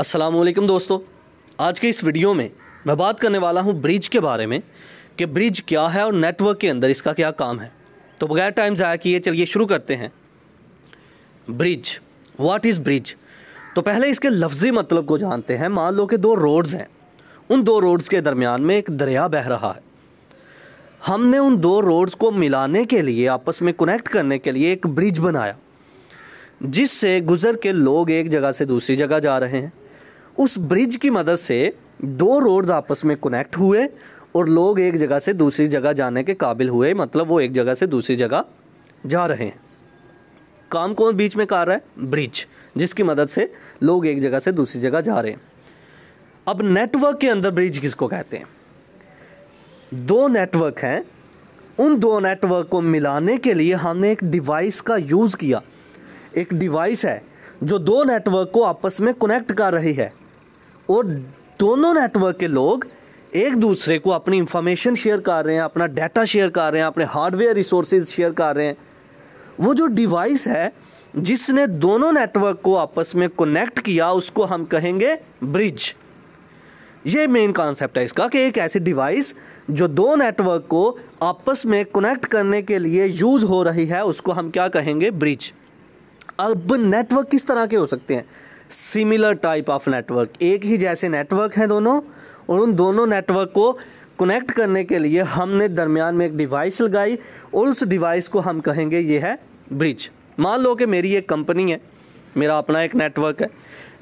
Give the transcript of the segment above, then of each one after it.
असलकम दोस्तों आज के इस वीडियो में मैं बात करने वाला हूँ ब्रिज के बारे में कि ब्रिज क्या है और नेटवर्क के अंदर इसका क्या काम है तो बगैर टाइम ज़ाया किए चलिए शुरू करते हैं ब्रिज वाट इज़ ब्रिज तो पहले इसके लफ्ज़ी मतलब को जानते हैं मान लो कि दो रोड्स हैं उन दो रोड्स के दरमियान में एक दरिया बह रहा है हमने उन दो रोड्स को मिलाने के लिए आपस में कनेक्ट करने के लिए एक ब्रिज बनाया जिससे गुज़र के लोग एक जगह से दूसरी जगह जा रहे हैं उस ब्रिज की मदद से दो रोड्स आपस में कनेक्ट हुए और लोग एक जगह से दूसरी जगह जाने के काबिल हुए मतलब वो एक जगह से दूसरी जगह जा रहे हैं काम कौन बीच में कर रहा है ब्रिज जिसकी मदद से लोग एक जगह से दूसरी जगह जा रहे हैं अब नेटवर्क के अंदर ब्रिज किसको कहते हैं दो नेटवर्क हैं उन दो नेटवर्क को मिलाने के लिए हमने एक डिवाइस का यूज़ किया एक डिवाइस है जो दो नेटवर्क को आपस में कनेक्ट कर रही है और दोनों नेटवर्क के लोग एक दूसरे को अपनी इंफॉर्मेशन शेयर कर रहे हैं अपना डाटा शेयर कर रहे हैं अपने हार्डवेयर रिसोर्स शेयर कर रहे हैं वो जो डिवाइस है जिसने दोनों नेटवर्क को आपस में कनेक्ट किया उसको हम कहेंगे ब्रिज ये मेन कॉन्सेप्ट है इसका कि एक ऐसी डिवाइस जो दो नेटवर्क को आपस में कनेक्ट करने के लिए यूज़ हो रही है उसको हम क्या कहेंगे ब्रिज अब नेटवर्क किस तरह के हो सकते हैं सिमिलर टाइप ऑफ नेटवर्क एक ही जैसे नेटवर्क हैं दोनों और उन दोनों नेटवर्क को कनेक्ट करने के लिए हमने दरमियान में एक डिवाइस लगाई और उस डिवाइस को हम कहेंगे ये है ब्रिज मान लो कि मेरी एक कंपनी है मेरा अपना एक नेटवर्क है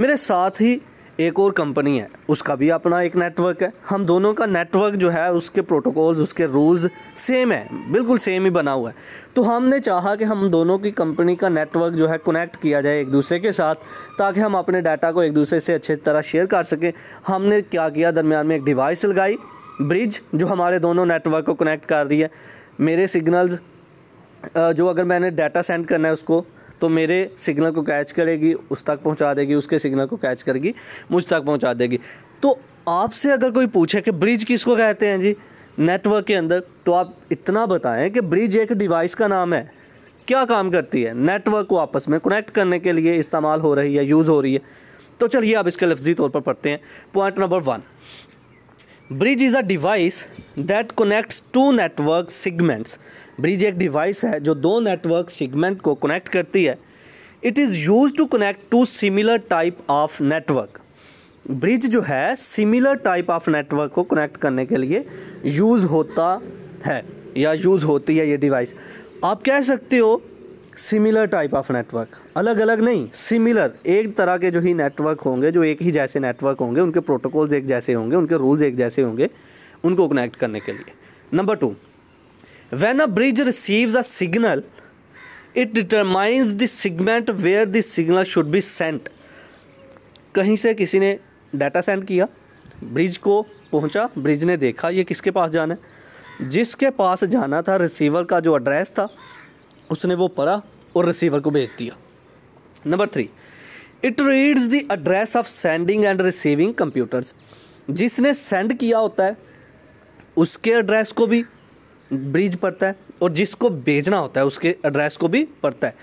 मेरे साथ ही एक और कंपनी है उसका भी अपना एक नेटवर्क है हम दोनों का नेटवर्क जो है उसके प्रोटोकॉल्स उसके रूल्स सेम है बिल्कुल सेम ही बना हुआ है तो हमने चाहा कि हम दोनों की कंपनी का नेटवर्क जो है कनेक्ट किया जाए एक दूसरे के साथ ताकि हम अपने डाटा को एक दूसरे से अच्छे तरह शेयर कर सकें हमने क्या किया दरमियान में एक डिवाइस लगाई ब्रिज जो हमारे दोनों नेटवर्क को कनेक्ट कर रही है मेरे सिग्नल्स जो अगर मैंने डाटा सेंड करना है उसको तो मेरे सिग्नल को कैच करेगी उस तक पहुंचा देगी उसके सिग्नल को कैच करेगी मुझ तक पहुंचा देगी तो आपसे अगर कोई पूछे कि ब्रिज किसको कहते हैं जी नेटवर्क के अंदर तो आप इतना बताएं कि ब्रिज एक डिवाइस का नाम है क्या काम करती है नेटवर्क को आपस में कनेक्ट करने के लिए इस्तेमाल हो रही है यूज़ हो रही है तो चलिए आप इसके लफ्जी तौर पर पढ़ते हैं point number one bridge is a device that connects to network segments bridge एक डिवाइस है जो दो नेटवर्क सिगमेंट को कनेक्ट करती है it is use to connect to similar type of network bridge जो है सिमिलर टाइप ऑफ नेटवर्क को कनेक्ट करने के लिए यूज़ होता है या यूज़ होती है ये डिवाइस आप कह सकते हो सिमिलर टाइप ऑफ नेटवर्क अलग अलग नहीं सिमिलर एक तरह के जो ही नेटवर्क होंगे जो एक ही जैसे नेटवर्क होंगे उनके प्रोटोकॉल्स एक जैसे होंगे उनके रूल्स एक जैसे होंगे उनको कनेक्ट करने के लिए number two when a bridge receives a signal it determines the segment where the signal should be sent कहीं से किसी ने डाटा सेंड किया ब्रिज को पहुंचा ब्रिज ने देखा ये किसके पास जाना है जिसके पास जाना था रिसीवर का जो एड्रेस था उसने वो पढ़ा और रिसीवर को भेज दिया number three it reads the address of sending and receiving computers जिसने सेंड किया होता है उसके एड्रेस को भी ब्रिज पड़ता है और जिसको भेजना होता है उसके एड्रेस को भी पड़ता है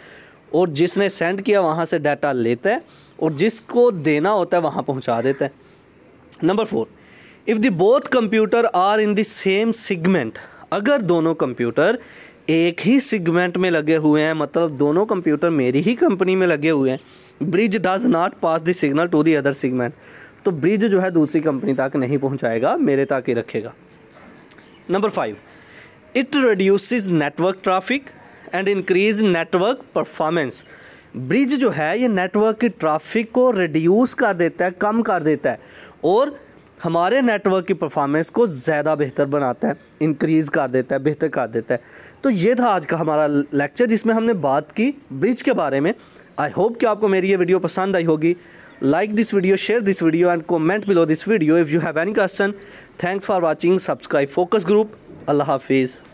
और जिसने सेंड किया वहाँ से डाटा लेता है और जिसको देना होता है वहाँ पहुँचा देता है number four if the both computer are in the same segment अगर दोनों कंप्यूटर एक ही सिगमेंट में लगे हुए हैं मतलब दोनों कंप्यूटर मेरी ही कंपनी में लगे हुए हैं bridge does not pass the signal to the other segment तो ब्रिज जो है दूसरी कंपनी तक नहीं पहुंचाएगा मेरे तक ही रखेगा number five it reduce network traffic and increase network performance bridge जो है ये नेटवर्क की ट्राफिक को रिड्यूस कर देता है कम कर देता है और हमारे नेटवर्क की परफॉर्मेंस को ज़्यादा बेहतर बनाता है इंक्रीज़ कर देता है बेहतर कर देता है तो ये था आज का हमारा लेक्चर जिसमें हमने बात की ब्रिज के बारे में आई होप कि आपको मेरी ये वीडियो पसंद आई होगी like this video share this video and comment below this video if you have any question thanks for watching subscribe focus group अल्लाह हाफिज़